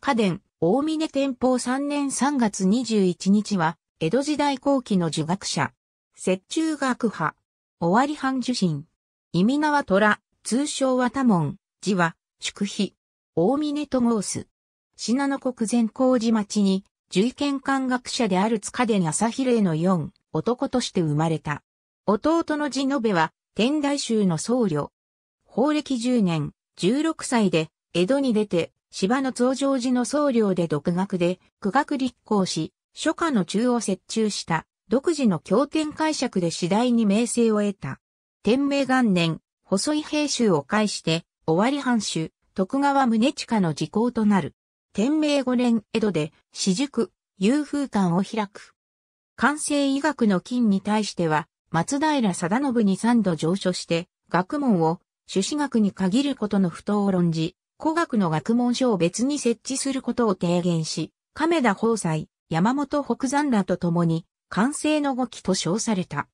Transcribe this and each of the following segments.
塚伝、大峰天保3年3月21日は、江戸時代後期の儒学者。雪中学派。尾張藩受信。意味名は虎、通称は多門、字は、宿碑。大峰と申す。信濃国前工寺町に、獣医見官学者である塚殿朝比例の4、男として生まれた。弟の字延べは、天台宗の僧侶。法暦10年、16歳で、江戸に出て、芝の増上寺の僧侶で独学で、苦学立候し、初夏の中を折衷した、独自の経典解釈で次第に名声を得た。天明元年、細井平州を介して、尾張藩主、徳川宗近の時効となる。天明五年江戸で、私塾、遊風館を開く。完成医学の金に対しては、松平貞信に三度上書して、学問を、朱子学に限ることの不当を論じ、古学の学問書を別に設置することを提言し、亀田宝斎、山本北山らと共に、完成の語きと称された。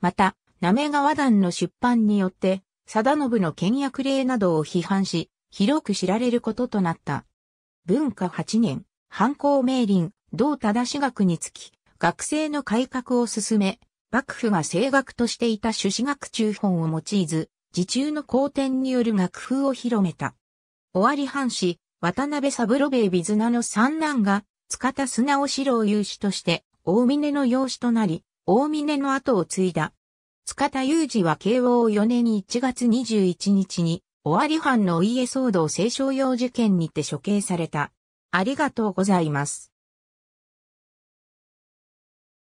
また、滑川団の出版によって、定信の倹約令などを批判し、広く知られることとなった。文化8年、反抗命令、同正し学につき、学生の改革を進め、幕府が正学としていた朱子学中本を用いず、自中の好転による学風を広めた。尾張藩士、渡辺三郎兵衛水名の三男が、塚田砂尾四郎有志として、大峰の養子となり、大峰の後を継いだ。塚田雄二は慶応4年1月21日に、尾張藩のお家騒動清少用事件にて処刑された。ありがとうございます。